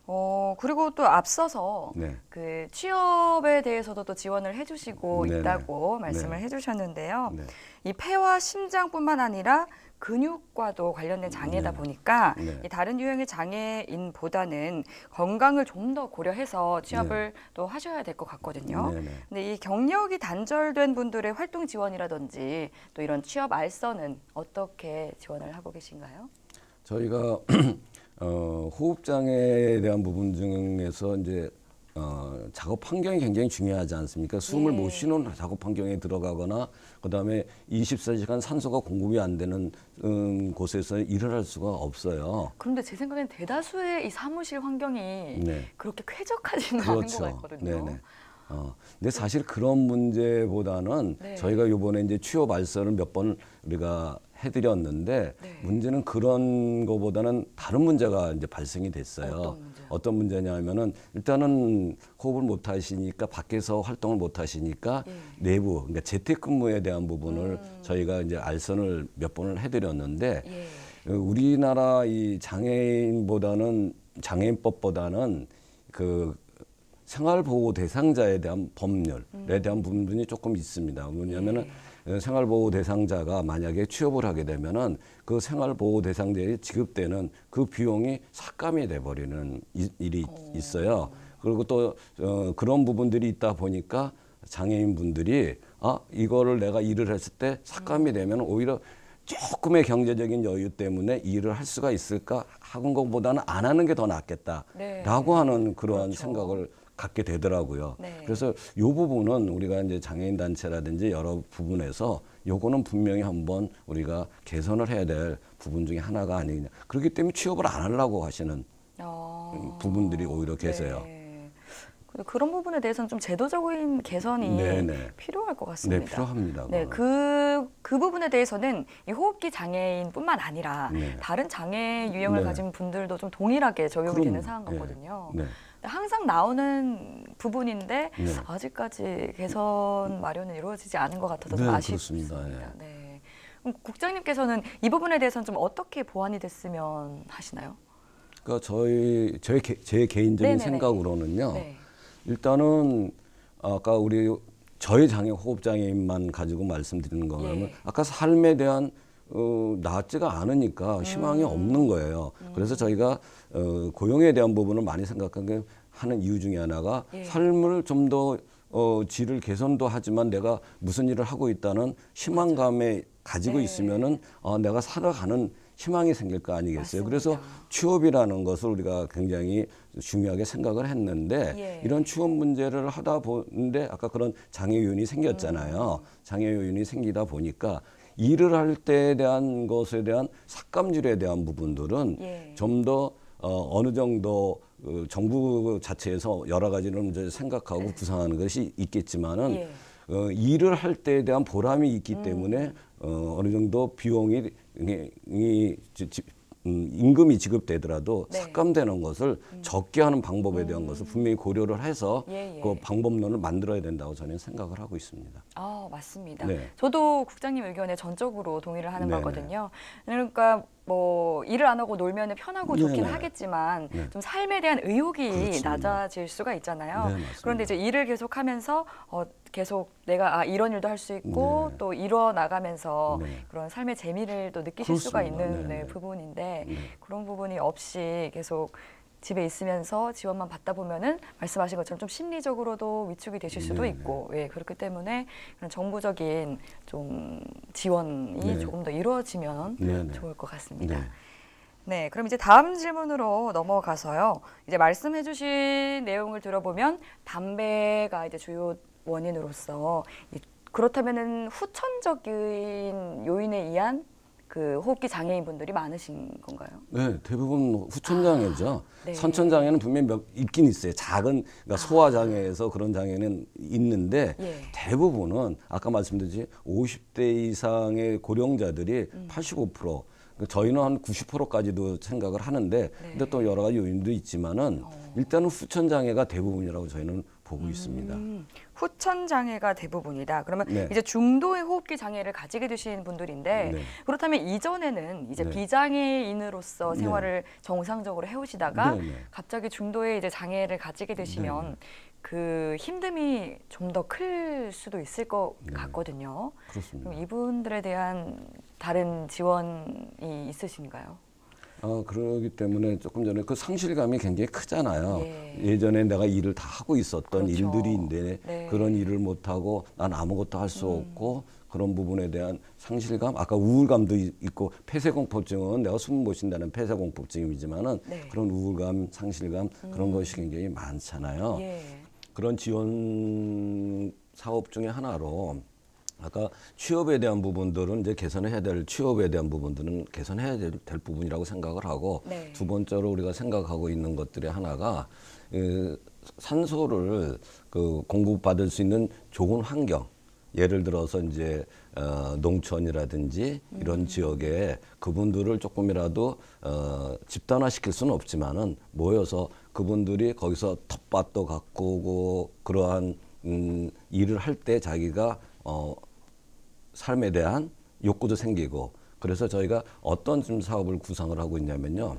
어, 그리고 또 앞서서 네. 그 취업에 대해서도 또 지원을 해주시고 음, 네네. 있다고 네. 말씀을 네 해주셨는데요. 네이 폐와 심장뿐만 아니라 근육과도 관련된 장애다 네. 보니까 네. 이 다른 유형의 장애인보다는 건강을 좀 더 고려해서 취업을 또 하셔야 될 것 같거든요. 근데 이 경력이 단절된 분들의 활동 지원이라든지 또 이런 취업 알선은 어떻게 지원을 하고 계신가요? 저희가 어, 호흡 장애에 대한 부분 중에서 이제 어, 작업 환경이 굉장히 중요하지 않습니까? 숨을 네. 못 쉬는 작업 환경에 들어가거나 그다음에 24시간 산소가 공급이 안 되는 음, 곳에서 일을 할 수가 없어요. 그런데 제 생각엔 대다수의 이 사무실 환경이 네. 그렇게 쾌적하지는 그렇죠. 않은 것 그렇죠. 같거든요. 네네. 네. 어, 근데 사실 그런 문제보다는 네. 저희가 요번에 이제 취업 알선을몇 번 우리가 해드렸는데 네. 문제는 그런 거보다는 다른 문제가 이제 발생이 됐어요. 어떤, 문제요? 어떤 문제냐면은 일단은 호흡을 못 하시니까 밖에서 활동을 못 하시니까 예. 내부 그러니까 재택근무에 대한 부분을 음. 저희가 이제 알선을 몇 번을 해드렸는데 예. 그 우리나라 이 장애인보다는 장애인법보다는 그 생활보호 대상자에 대한 법률에 음. 대한 부분이 조금 있습니다. 뭐냐면은 예. 예, 생활보호 대상자가 만약에 취업을 하게 되면은 그 생활보호 대상자에 지급되는 그 비용이 삭감이 돼버리는 일이 어. 있어요. 그리고 또 어, 그런 부분들이 있다 보니까 장애인 분들이 아 이거를 내가 일을 했을 때 삭감이 음. 되면 오히려 조금의 경제적인 여유 때문에 일을 할 수가 있을까 하는 것보다는 안 하는 게 더 낫겠다라고 네. 하는 그런 그렇죠. 생각을 갖게 되더라고요. 네. 그래서 요 부분은 우리가 이제 장애인 단체라든지 여러 부분에서 요거는 분명히 한번 우리가 개선을 해야 될 부분 중에 하나가 아니냐. 그렇기 때문에 취업을 안 하려고 하시는 아... 음, 부분들이 오히려 네. 계세요. 네. 그런 부분에 대해서는 좀 제도적인 개선이 네네. 네. 필요할 것 같습니다. 네, 필요합니다. 네, 그, 그 부분에 대해서는 이 호흡기 장애인뿐만 아니라 네. 다른 장애 유형을 네. 가진 분들도 좀 동일하게 적용이 그럼, 되는 사안 같거든요. 네. 네. 항상 나오는 부분인데 네. 아직까지 개선 마련은 이루어지지 않은 것 같아서 네, 아쉽습니다. 그렇 예. 네. 국장님께서는 이 부분에 대해서는 좀 어떻게 보완이 됐으면 하시나요? 그러니까 저희 저희 개, 제 개인적인 네네네. 네, 네. 생각으로는요. 네. 일단은 아까 우리 저희 장애 호흡 장애인만 가지고 말씀드리는 거면 예. 아까 삶에 대한 어, 낫지가 않으니까 음. 희망이 없는 거예요. 음. 그래서 저희가 어, 고용에 대한 부분을 많이 생각한 게 하는 이유 중에 하나가 예. 삶을 좀 더 어, 질을 개선도 하지만 내가 무슨 일을 하고 있다는 희망감에 가지고 네. 있으면은 어, 내가 살아가는 희망이 생길 거 아니겠어요. 맞습니다. 그래서 취업이라는 것을 우리가 굉장히 중요하게 생각을 했는데 예. 이런 취업 문제를 하다 보는데 아까 그런 장애 요인이 생겼잖아요. 음. 장애 요인이 생기다 보니까 일을 할 때에 대한 것에 대한 삭감질에 대한 부분들은 예. 좀더 어, 어느 정도 그 정부 자체에서 여러 가지를 이제 생각하고 네. 구상하는 것이 있겠지만은 예. 어, 일을 할 때에 대한 보람이 있기 음. 때문에 어, 어느 정도 비용이 이, 이, 지, 지, 음, 임금이 지급되더라도 네. 삭감되는 것을 음. 적게 하는 방법에 대한 음. 것을 분명히 고려를 해서 예, 예. 그 방법론을 만들어야 된다고 저는 생각을 하고 있습니다. 아 맞습니다. 네. 저도 국장님 의견에 전적으로 동의를 하는 네, 네. 거거든요. 그러니까 뭐 일을 안 하고 놀면 편하고 좋긴 네, 네, 하겠지만 네. 좀 삶에 대한 의욕이 그렇지, 낮아질 수가 있잖아요. 네, 그런데 이제 일을 계속하면서 어, 계속 내가 아 이런 일도 할 수 있고 네. 또 이뤄 나가면서 네. 그런 삶의 재미를 또 느끼실 그렇습니다. 수가 있는 네. 네 부분인데 그런 부분이 없이 계속 집에 있으면서 지원만 받다 보면은 말씀하신 것처럼 좀 심리적으로도 위축이 되실 수도 네. 있고 예, 그렇기 때문에 그런 정부적인 좀 지원이 네. 조금 더 이루어지면 네, 좋을 것 같습니다. 네, 그럼 이제 다음 질문으로 넘어가서요. 이제 말씀해주신 내용을 들어보면 담배가 이제 주요 원인으로서 그렇다면은 후천적인 요인에 의한 그 호흡기 장애인분들이 많으신 건가요? 네, 대부분 후천장애죠. 아, 네. 선천장애는 분명히 몇 있긴 있어요. 작은 그러니까 아. 소아장애에서 그런 장애는 있는데 예. 대부분은 아까 말씀드렸지 50대 이상의 고령자들이 음. 85% 그러니까 저희는 한 90%까지도 생각을 하는데, 네. 근데 또 여러 가지 요인도 있지만은 어. 일단은 후천 장애가 대부분이라고 저희는 보고 음. 있습니다. 후천 장애가 대부분이다. 그러면 네. 이제 중도의 호흡기 장애를 가지게 되신 분들인데 네. 그렇다면 이전에는 이제 네. 비장애인으로서 네. 생활을 정상적으로 해오시다가 네, 네. 갑자기 중도의 이제 장애를 가지게 되시면 그 힘듦이 좀 더 클 수도 있을 것 같거든요. 그렇습니다. 그럼 이분들에 대한 다른 지원이 있으신가요? 어, 그러기 때문에 조금 전에 그 상실감이 굉장히 크잖아요. 예. 전에 내가 일을 다 하고 있었던 그렇죠. 일들인데 네. 그런 일을 못하고 난 아무것도 할수 음. 없고 그런 부분에 대한 상실감, 아까 우울감도 있고 폐쇄공포증은 내가 숨을못 쉰다는 폐쇄공포증이지만은 네. 그런 우울감, 상실감 음. 그런 것이 굉장히 많잖아요. 예. 그런 지원 사업 중에 하나로 아까 취업에 대한 부분들은 이제 개선해야 될 취업에 대한 부분들은 개선해야 될, 될 부분이라고 생각을 하고 네. 두 번째로 우리가 생각하고 있는 것들의 하나가 그 산소를 그 공급받을 수 있는 좋은 환경 예를 들어서 이제 어, 농촌이라든지 이런 음. 지역에 그분들을 조금이라도 어, 집단화 시킬 수는 없지만은 모여서 그분들이 거기서 텃밭도 갖고 고 그러한 음, 일을 할 때 자기가 어, 삶에 대한 욕구도 생기고 그래서 저희가 어떤 좀 사업을 구상을 하고 있냐면요.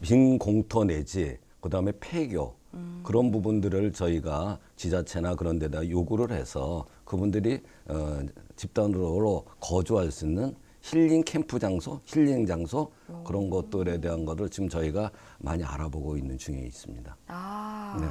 빈 공터 내지 그다음에 폐교 음. 그런 부분들을 저희가 지자체나 그런 데다 요구를 해서 그분들이 어, 집단으로 거주할 수 있는 힐링 캠프 장소, 힐링 장소 그런 것들에 대한 것을 지금 저희가 많이 알아보고 있는 중에 있습니다. 아. 네.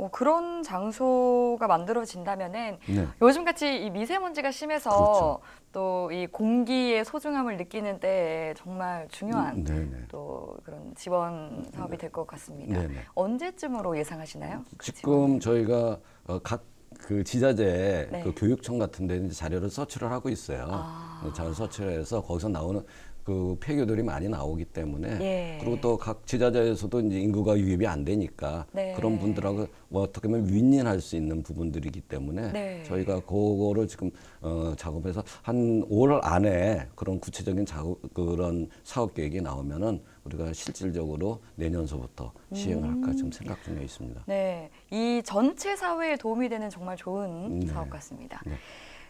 뭐 그런 장소가 만들어진다면은 네. 요즘같이 이 미세먼지가 심해서 그렇죠. 또이 공기의 소중함을 느끼는 때에 정말 중요한 음, 네네. 또 그런 지원 사업이 네. 될것 같습니다. 네네. 언제쯤으로 예상하시나요? 그 지금 저희가 어, 각그지자재 그 네. 그 교육청 같은 데는 자료를 서치를 하고 있어요. 아. 자료 서치를 해서 거기서 나오는 그 폐교들이 많이 나오기 때문에 예. 그리고 또 각 지자체에서도 이제 인구가 유입이 안 되니까 네. 그런 분들하고 뭐 어떻게 보면 윈윈할 수 있는 부분들이기 때문에 네. 저희가 그거를 지금 어, 작업해서 한 5월 안에 그런 구체적인 작업 그런 사업 계획이 나오면은 우리가 실질적으로 내년서부터 시행할까 지금 생각 중에 있습니다. 네, 이 전체 사회에 도움이 되는 정말 좋은 네. 사업 같습니다. 네.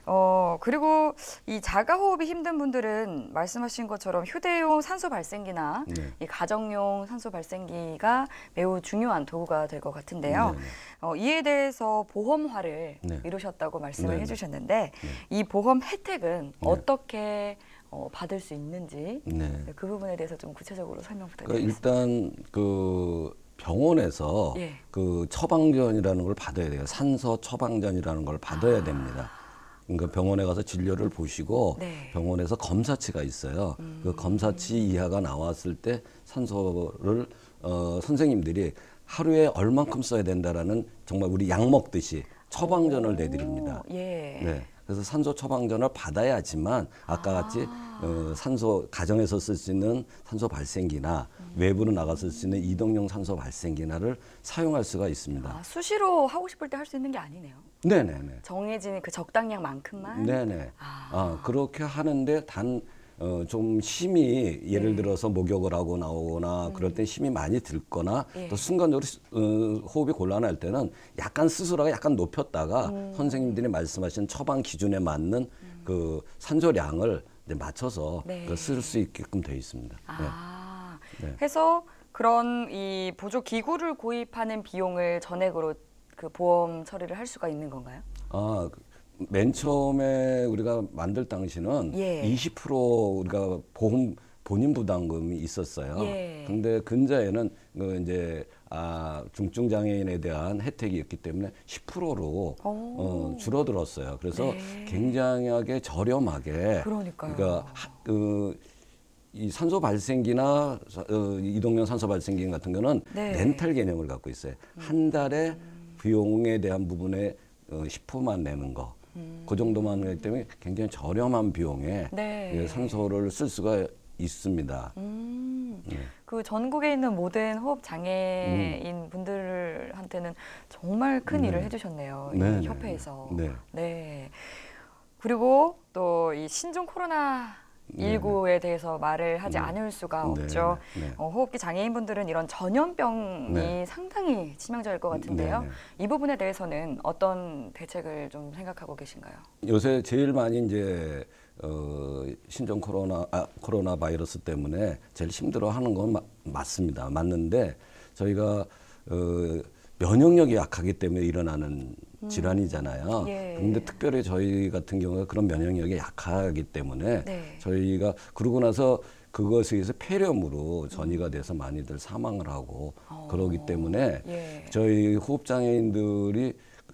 어, 그리고 이 자가 호흡이 힘든 분들은 말씀하신 것처럼 휴대용 산소 발생기나 네. 이 가정용 산소 발생기가 매우 중요한 도구가 될 것 같은데요. 네, 네 어, 이에 대해서 보험화를 네. 이루셨다고 말씀을 네, 네. 해주셨는데 네. 이 보험 혜택은 네. 어떻게 어, 받을 수 있는지 그 부분에 대해서 좀 구체적으로 설명 그러니까 부탁드립니다그 일단 그 병원에서 예. 그 처방전이라는 걸 받아야 돼요. 산소 처방전이라는 걸 받아야 아. 됩니다. 그러니까 병원에 가서 진료를 보시고 네. 병원에서 검사치가 있어요. 음. 그 검사치 이하가 나왔을 때 산소를 어, 선생님들이 하루에 얼만큼 써야 된다라는 정말 우리 약 먹듯이 처방전을 내드립니다. 예. 네. 그래서 산소 처방전을 받아야지만 아까 같이 아. 어, 산소 가정에서 쓸 수 있는 산소 발생기나 음. 외부로 나가서 쓸 수 있는 이동용 산소 발생기나를 사용할 수가 있습니다. 아, 수시로 하고 싶을 때 할 수 있는 게 아니네요. 네네네. 정해진 그 적당량만큼만. 네네. 아, 아 그렇게 하는데 단 어, 좀심이 예를 네. 들어서 목욕을 하고 나오거나 음. 그럴 때심이 많이 들거나 예. 또 순간적으로 어, 호흡이 곤란할 때는 약간 스스로가 약간 높였다가 음. 선생님들이 말씀하신 처방 기준에 맞는 음. 그 산소량을 이제 맞춰서 네. 그 쓸수 있게끔 되어 있습니다. 아, 네. 네. 해서 그런 이 보조 기구를 구입하는 비용을 전액으로 그 보험 처리를 할 수가 있는 건가요? 아, 맨 처음에 우리가 만들 당시는 예. 20% 우리가 보험 본인 부담금이 있었어요. 예. 근데 근자에는 그 이제 아, 중증 장애인에 대한 혜택이 있기 때문에 10%로 어, 줄어들었어요. 그래서 네. 굉장하게 저렴하게 그러니까요. 그러니까 그, 이 산소 발생기나 어, 이동형 산소 발생기 같은 거는 네. 렌탈 개념을 갖고 있어요. 한 달에 음. 비용에 대한 부분에 어, 10%만 내는 거. 음. 그 정도만 하기 때문에 굉장히 저렴한 비용에 네. 예, 산소를 쓸 수가 있습니다. 음. 예. 그 전국에 있는 모든 호흡 장애인 음. 분들한테는 정말 큰 네. 일을 해주셨네요. 네, 네, 네. 협회에서. 네. 네. 그리고 또 이 신종 코로나 19에 대해서 말을 하지 네. 않을 수가 네, 없죠. 네. 어, 호흡기 장애인분들은 이런 전염병이 네. 상당히 치명적일 것 같은데요. 이 부분에 대해서는 어떤 대책을 좀 생각하고 계신가요? 요새 제일 많이 이제 어, 신종 코로나 아, 코로나 바이러스 때문에 제일 힘들어하는 건 마, 맞습니다. 맞는데 저희가 어, 면역력이 약하기 때문에 일어나는 질환이잖아요. 음. 예. 그런데 특별히 저희 같은 경우가 그런 면역력이 약하기 때문에 네. 저희가 그러고 나서 그것에 의해서 폐렴으로 음. 전이가 돼서 많이들 사망을 하고 어. 그러기 때문에 예. 저희 호흡장애인들이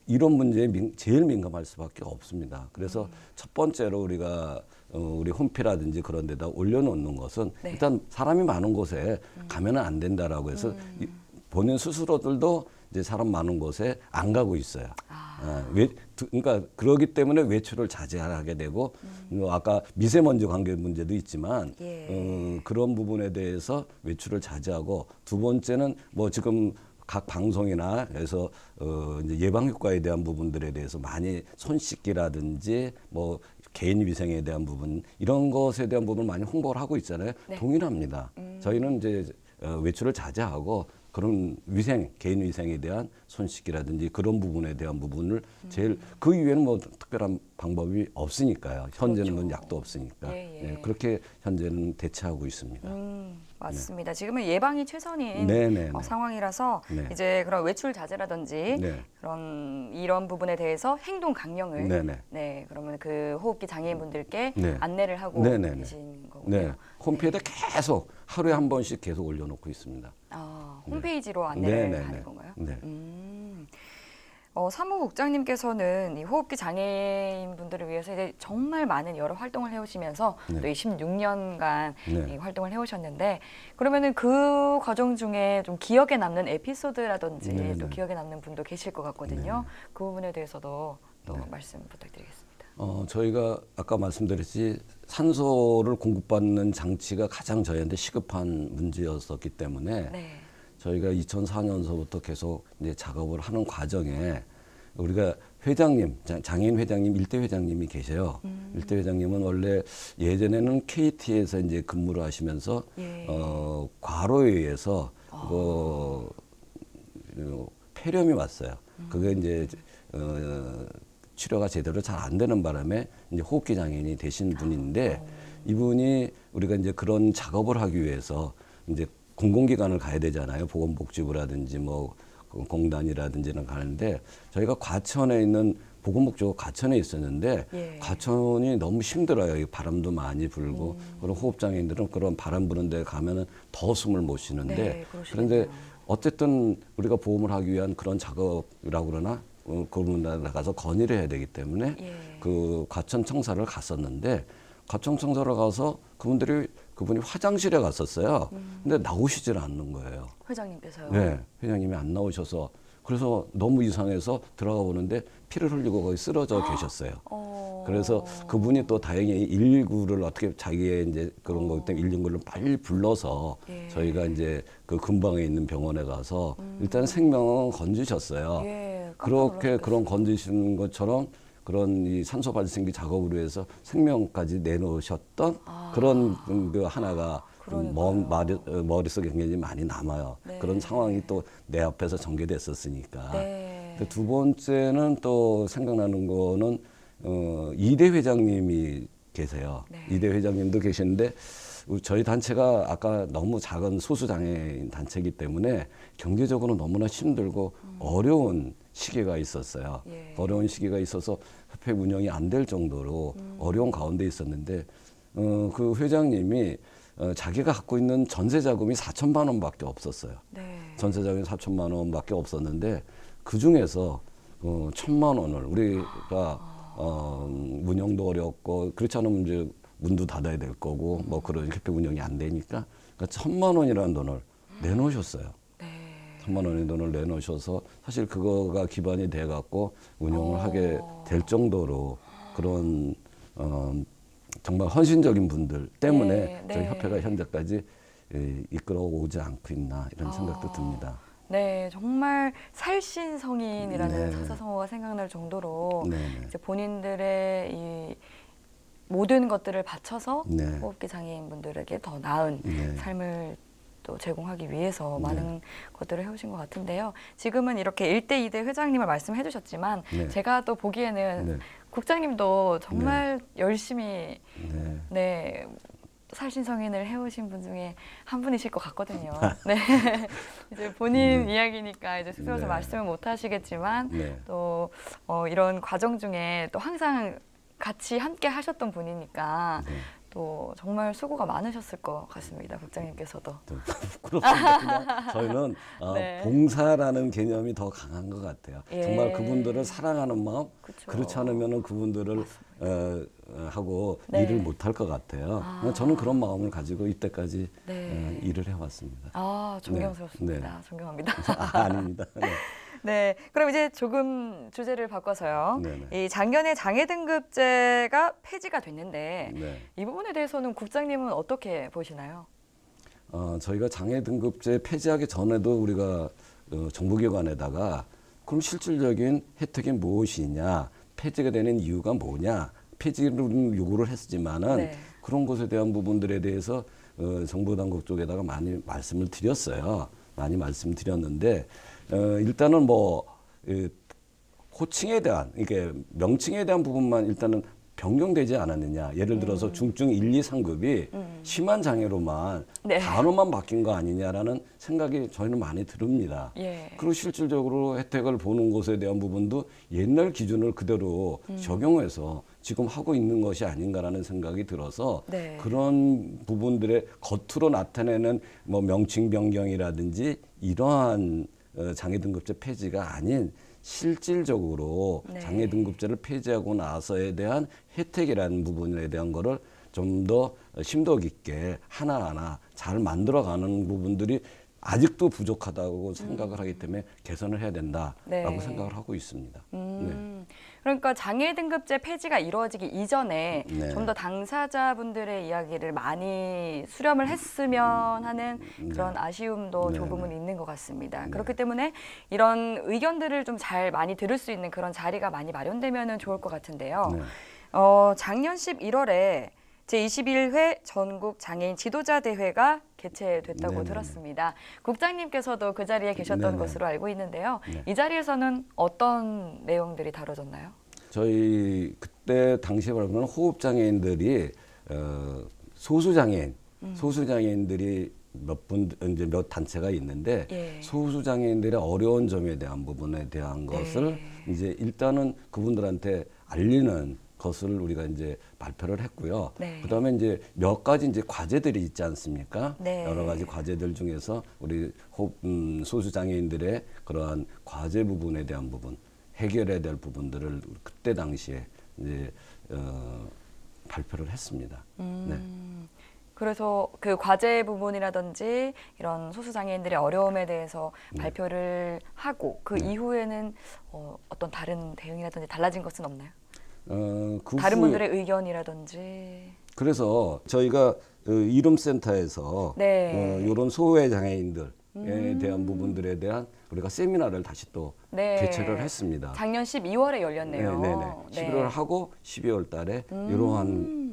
이런 문제에 민, 제일 민감할 수밖에 없습니다. 그래서 음. 첫 번째로 우리가 어, 우리 홈피라든지 그런 데다 올려놓는 것은 네. 일단 사람이 많은 곳에 음. 가면은 안 된다라고 해서 음. 이, 본인 스스로들도 이제 사람 많은 곳에 안 가고 있어요. 아. 예, 외, 그러니까 그러기 때문에 외출을 자제하게 되고 음. 어, 아까 미세먼지 관계 문제도 있지만 예. 음, 그런 부분에 대해서 외출을 자제하고 두 번째는 뭐 지금 각 방송이나 그래서 어 이제 예방 효과에 대한 부분들에 대해서 많이 손 씻기라든지 뭐 개인 위생에 대한 부분 이런 것에 대한 부분을 많이 홍보를 하고 있잖아요. 네. 동일합니다. 음. 저희는 이제 어, 외출을 자제하고 그런 위생, 개인 위생에 대한 손씻기라든지 그런 부분에 대한 부분을 제일 그 이외에는 뭐 특별한 방법이 없으니까요. 현재는 그렇죠. 약도 없으니까 예, 예. 네, 그렇게 현재는 대처하고 있습니다. 음, 네. 맞습니다. 네. 지금은 예방이 최선인 네, 네, 네. 어, 상황이라서 네. 이제 그런 외출 자제라든지 그런 이런 부분에 대해서 행동 강령을 네네. 네 그러면 그 호흡기 장애인분들께 안내를 하고 네네네. 계신 거고요. 홈페이지에 계속 하루에 한 번씩 계속 올려놓고 있습니다. 음. 홈페이지로 안내를 네네네. 하는 네, 네. 건가요? 네. 음. 어, 사무국장님께서는 이 호흡기 장애인 분들을 위해서 이제 정말 많은 여러 활동을 해오시면서 네. 또 26년간 네. 이 활동을 해오셨는데 그러면은 그 과정 중에 좀 기억에 남는 에피소드라든지 네네. 또 네. 기억에 남는 분도 계실 것 같거든요. 네네. 그 부분에 대해서도 또 네. 말씀 부탁드리겠습니다. 어, 저희가 아까 말씀드렸지 산소를 공급받는 장치가 가장 저희한테 시급한 문제였었기 때문에 네. 저희가 2004년서부터 계속 이제 작업을 하는 과정에 우리가 회장님, 장애인 회장님, 일대 회장님이 계세요. 음. 일대 회장님은 원래 예전에는 KT에서 이제 근무를 하시면서 예. 어, 과로에 의해서 아. 그 폐렴이 왔어요. 음. 그게 이제 어, 치료가 제대로 잘 안 되는 바람에 이제 호흡기 장애인이 되신 분인데 아. 이분이 우리가 이제 그런 작업을 하기 위해서 이제 공공기관을 가야 되잖아요. 보건복지부라든지 뭐 공단이라든지는 가는데 저희가 과천에 있는 보건복지부 과천에 있었는데 예. 과천이 너무 힘들어요. 바람도 많이 불고 음. 그런 호흡장애인들은 그런 바람 부는 데 가면은 더 숨을 못 쉬는데 네, 그런데 어쨌든 우리가 보험을 하기 위한 그런 작업이라고 그러나 어, 그분 들 나가서 건의를 해야 되기 때문에 예. 그 과천 청사를 갔었는데 과천 청사를 가서 그분들이 그분이 화장실에 갔었어요. 음. 근데 나오시질 않는 거예요. 회장님께서요? 네, 회장님이 안 나오셔서 그래서 너무 이상해서 들어가 보는데 피를 흘리고 거의 쓰러져 아, 계셨어요. 어. 그래서 그분이 또 다행히 119를 어떻게 자기의 이제 그런 거 때문에 119를 어. 빨리 불러서 예. 저희가 이제 그 근방에 있는 병원에 가서 음. 일단 생명은 건지셨어요. 예, 그렇게 그런 건지시는 것처럼 그런 이 산소 발생기 작업으로 해서 생명까지 내놓으셨던 아. 그런 그 하나가 먼머 어, 머릿속에 굉장히 많이 남아요. 네. 그런 상황이 또 내 앞에서 전개됐었으니까. 네. 두 번째는 또 생각나는 거는 어, 이대 회장님이 계세요. 네. 이대 회장님도 계시는데 저희 단체가 아까 너무 작은 소수장애인 단체이기 때문에 경제적으로 너무나 힘들고 음. 어려운 시기가 있었어요. 예. 어려운 시기가 있어서 협회 운영이 안 될 정도로 음. 어려운 가운데 있었는데 어, 그 회장님이 어, 자기가 갖고 있는 전세 자금이 4천만 원밖에 없었어요. 네. 전세 자금이 4천만 원밖에 없었는데 그 중에서 어, 천만 원을 우리가 어, 운영도 어렵고 그렇지 않으면 이제 문도 닫아야 될 거고 뭐 그런 협회 운영이 안 되니까 그러니까 천만 원이라는 돈을 내놓으셨어요. 3만 원의 돈을 내놓으셔서 사실 그거가 기반이 돼 갖고 운영을 오. 하게 될 정도로 그런 어, 정말 헌신적인 분들 때문에 네, 네. 저희 협회가 현재까지 예, 이끌어오지 않고 있나 이런 아. 생각도 듭니다. 네, 정말 살신 성인이라는 네. 사사성어가 생각날 정도로 네, 네. 이제 본인들의 이 모든 것들을 바쳐서 네. 호흡기 장애인 분들에게 더 나은 삶을 또 제공하기 위해서 네. 많은 네. 것들을 해오신 것 같은데요. 지금은 이렇게 일 대 이 대 회장님을 말씀해 주셨지만 네. 제가 또 보기에는 네. 국장님도 정말 네. 열심히 네. 네. 살신성인을 해오신 분 중에 한 분이실 것 같거든요. 아. 네. 이제 본인 이야기니까 이제 숙소에서 말씀을 못 하시겠지만 또 어, 이런 과정 중에 또 항상 같이 함께 하셨던 분이니까 또 정말 수고가 많으셨을 것 같습니다. 국장님께서도. 부끄럽습니다. 저희는 어, 네. 봉사라는 개념이 더 강한 것 같아요. 예. 정말 그분들을 사랑하는 마음, 그쵸. 그렇지 않으면 그분들을 어, 하고 네. 일을 못할 것 같아요. 아. 저는 그런 마음을 가지고 이때까지 네. 어, 일을 해왔습니다. 아, 네. 존경스럽습니다. 네. 존경합니다. 아, 닙니다 네. 네, 그럼 이제 조금 주제를 바꿔서요. 네네. 이 작년에 장애 등급제가 폐지가 됐는데 네. 이 부분에 대해서는 국장님은 어떻게 보시나요? 어, 저희가 장애 등급제 폐지하기 전에도 우리가 어, 정부기관에다가 그럼 실질적인 혜택이 무엇이냐, 폐지가 되는 이유가 뭐냐, 폐지를 요구를 했지만은 네. 그런 것에 대한 부분들에 대해서 어, 정부 당국 쪽에다가 많이 말씀을 드렸어요. 많이 말씀드렸는데 어, 일단은 뭐 이, 호칭에 대한 이게 명칭에 대한 부분만 일단은 변경되지 않았느냐. 예를 들어서 음. 중증 1, 2, 3급이 음. 심한 장애로만 네. 단어만 바뀐 거 아니냐라는 생각이 저희는 많이 듭니다. 예. 그리고 실질적으로 혜택을 보는 것에 대한 부분도 옛날 기준을 그대로 음. 적용해서 지금 하고 있는 것이 아닌가라는 생각이 들어서 네. 그런 부분들의 겉으로 나타내는 뭐 명칭 변경이라든지 이러한 어, 장애 등급제 폐지가 아닌 실질적으로 네. 장애 등급제를 폐지하고 나서에 대한 혜택이라는 부분에 대한 거를 좀 더 심도 깊게 하나하나 잘 만들어가는 부분들이 아직도 부족하다고 생각을 하기 음. 때문에 개선을 해야 된다라고 네. 생각을 하고 있습니다. 음. 네. 그러니까 장애 등급제 폐지가 이루어지기 이전에 네. 좀더 당사자분들의 이야기를 많이 수렴을 했으면 하는 네. 그런 네. 아쉬움도 조금은 있는 것 같습니다. 네. 그렇기 때문에 이런 의견들을 좀 잘 많이 들을 수 있는 그런 자리가 많이 마련되면 좋을 것 같은데요. 네. 어, 작년 11월에 제21회 전국 장애인 지도자 대회가 개최됐다고 네네. 들었습니다. 국장님께서도 그 자리에 계셨던 네네. 것으로 알고 있는데요. 네. 이 자리에서는 어떤 내용들이 다뤄졌나요? 저희 그때 당시에 보는 호흡장애인들이 어, 소수장애인, 음. 소수장애인들이 몇 분, 이제 몇 단체가 있는데 예. 소수장애인들의 어려운 점에 대한 부분에 대한 것을 예. 이제 일단은 그분들한테 알리는 것을 우리가 이제 발표를 했고요. 네. 그다음에 이제 몇 가지 이제 과제들이 있지 않습니까? 네. 여러 가지 과제들 중에서 우리 음, 소수 장애인들의 그러한 과제 부분에 대한 부분 해결해야 될 부분들을 그때 당시에 이제 어, 발표를 했습니다. 음. 네. 그래서 그 과제 부분이라든지 이런 소수 장애인들의 어려움에 대해서 네. 발표를 하고 그 네. 이후에는 어, 어떤 다른 대응이라든지 달라진 것은 없나요? 어, 그 다른 후에, 분들의 의견이라든지. 그래서 저희가 어, 이름센터에서 네. 어, 이런 소외 장애인들에 음. 대한 부분들에 대한 우리가 세미나를 다시 또 네. 개최를 했습니다. 작년 12월에 열렸네요. 네네네. 11월 하고 12월 달에 음. 이러한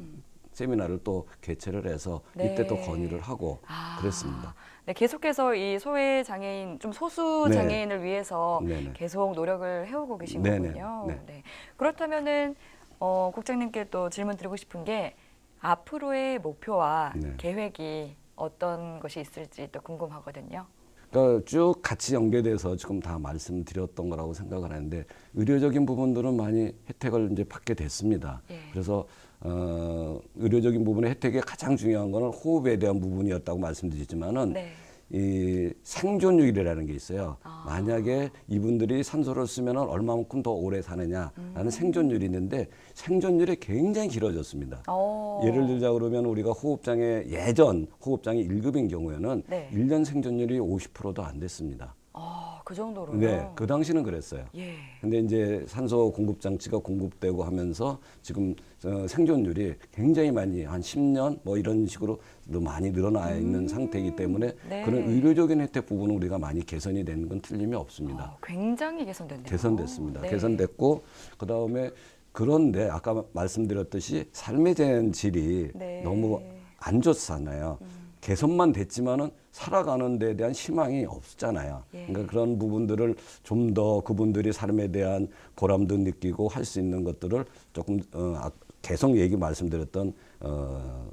세미나를 또 개최를 해서 이때 또 건의를 하고 아. 그랬습니다. 네, 계속해서 이 소외 장애인 좀 소수 장애인을 네. 위해서 네네. 계속 노력을 해오고 계신 네네. 거군요. 네. 네. 그렇다면은 어, 국장님께 또 질문 드리고 싶은 게 앞으로의 목표와 네. 계획이 어떤 것이 있을지 또 궁금하거든요. 그러니까 쭉 같이 연계돼서 지금 다 말씀드렸던 거라고 생각을 하는데 의료적인 부분들은 많이 혜택을 이제 받게 됐습니다. 예. 그래서 어, 의료적인 부분의 혜택의 가장 중요한 거는 호흡에 대한 부분이었다고 말씀드리지만은 네. 이 생존율이라는 게 있어요. 아. 만약에 이분들이 산소를 쓰면 얼마만큼 더 오래 사느냐라는 음. 생존율이 있는데 생존율이 굉장히 길어졌습니다. 오. 어. 예를 들자 그러면 우리가 호흡장애 예전 호흡장애 1급인 경우에는 1년 생존율이 50%도 안 됐습니다. 아, 그 정도로요? 네, 그 당시는 그랬어요. 예. 근데 이제 산소 공급 장치가 공급되고 하면서 지금 어, 생존율이 굉장히 많이 한 10년 뭐 이런 식으로 많이 늘어나 있는 음. 상태이기 때문에 네. 그런 의료적인 혜택 부분은 우리가 많이 개선이 되는 건 틀림이 없습니다. 아, 굉장히 개선됐네요. 개선됐습니다. 네. 개선됐고 그다음에 그런데 아까 말씀드렸듯이 삶에 대한 질이 네. 너무 안 좋잖아요. 음. 개선만 됐지만은 살아가는 데 대한 희망이 없잖아요. 예. 그러니까 그런 부분들을 좀 더 그분들이 삶에 대한 보람도 느끼고 할 수 있는 것들을 조금 어, 아, 계속 얘기 말씀드렸던 어,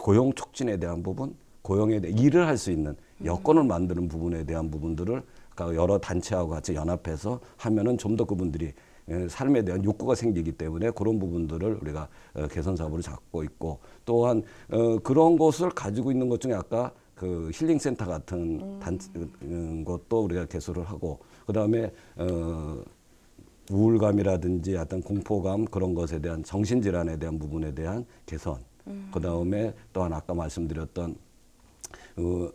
고용 촉진에 대한 부분, 고용에 대해 일을 할 수 있는 여건을 음. 만드는 부분에 대한 부분들을 여러 단체하고 같이 연합해서 하면은 좀 더 그분들이 예, 삶에 대한 욕구가 생기기 때문에 그런 부분들을 우리가 어, 개선 사업으로 잡고 있고 또한 어, 그런 것을 가지고 있는 것 중에 아까 그 힐링 센터 같은 단 음. 음, 것도 우리가 개설을 하고 그다음에 어 우울감이라든지 어떤 공포감 그런 것에 대한 정신질환에 대한 부분에 대한 개선. 음. 그 다음에 또한 아까 말씀드렸던 그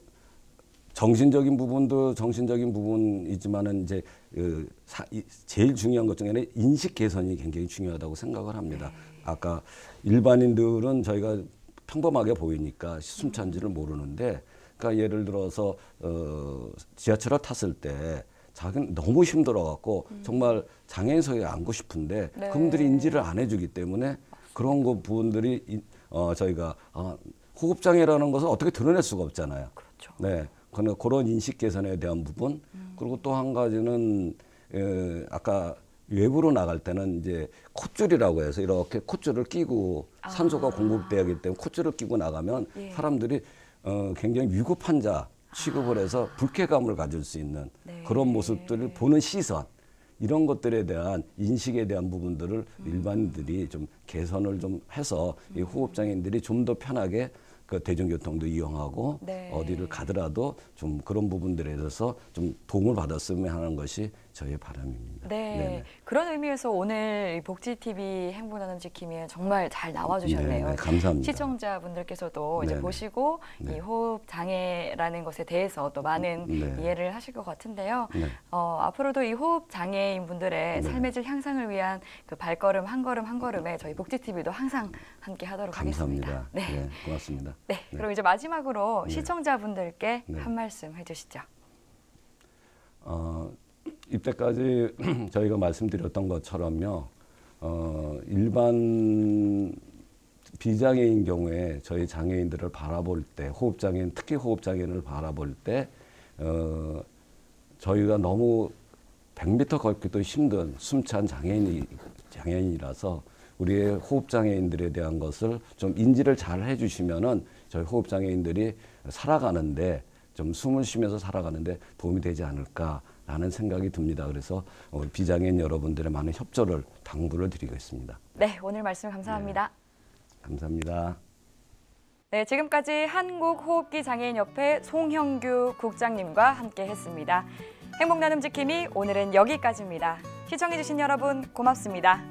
정신적인 부분도 정신적인 부분이지만은 이제 그 사, 이, 제일 중요한 것 중에는 인식 개선이 굉장히 중요하다고 생각을 합니다. 네. 아까 일반인들은 저희가 평범하게 보이니까 시숨찬지를 음. 모르는데 그러니까 예를 들어서 어, 지하철을 탔을 때 자기는 너무 힘들어갖고 음. 정말 장애인석에 앉고 싶은데 네. 그분들이 인지를 안 해주기 때문에 그런 거 부분들이 어, 저희가 아, 호흡장애라는 것을 어떻게 드러낼 수가 없잖아요. 그렇죠. 네. 그러니 그런 인식 개선에 대한 부분 음. 그리고 또 한 가지는 에, 아까 외부로 나갈 때는 이제 콧줄이라고 해서 이렇게 콧줄을 끼고 산소가 아. 공급되기 어야 때문에 콧줄을 끼고 나가면 예. 사람들이 어, 굉장히 위급 한자 취급을 해서 불쾌감을 가질 수 있는 네. 그런 모습들을 보는 시선 이런 것들에 대한 인식에 대한 부분들을 음. 일반인들이 좀 개선을 좀 해서 이 호흡장애인들이 음. 좀더 편하게 그 대중교통도 이용하고 네. 어디를 가더라도 좀 그런 부분들에 대해서 좀 도움을 받았으면 하는 것이 저의 바람입니다. 네. 네네. 그런 의미에서 오늘 복지TV 행복나눔 지킴이에 정말 잘 나와주셨네요. 네네, 감사합니다. 시청자분들께서도 이제 보시고 이 네. 호흡장애라는 것에 대해서 또 많은 음, 네. 이해를 하실 것 같은데요. 네. 어, 앞으로도 이 호흡장애인 분들의 삶의 질 향상을 위한 그 발걸음 한 걸음 한 걸음에 저희 복지TV도 항상 함께 하도록 감사합니다. 하겠습니다. 네. 고맙습니다. 네, 네, 그럼 이제 마지막으로 네. 시청자분들께 네. 한 말씀 해주시죠. 어, 이때까지 저희가 말씀드렸던 것처럼요, 어, 일반 비장애인 경우에 저희 장애인들을 바라볼 때, 호흡장애인, 특히 호흡장애인을 바라볼 때, 어, 저희가 너무 100m 걷기도 힘든 숨찬 장애인이, 장애인이라서 우리의 호흡장애인들에 대한 것을 좀 인지를 잘 해주시면은 저희 호흡장애인들이 살아가는데 좀 숨을 쉬면서 살아가는데 도움이 되지 않을까라는 생각이 듭니다. 그래서 비장애인 여러분들의 많은 협조를 당부를 드리겠습니다. 네, 오늘 말씀 감사합니다. 네, 감사합니다. 네, 지금까지 한국호흡기 장애인협회 송형규 국장님과 함께했습니다. 행복나눔 지킴이 오늘은 여기까지입니다. 시청해주신 여러분 고맙습니다.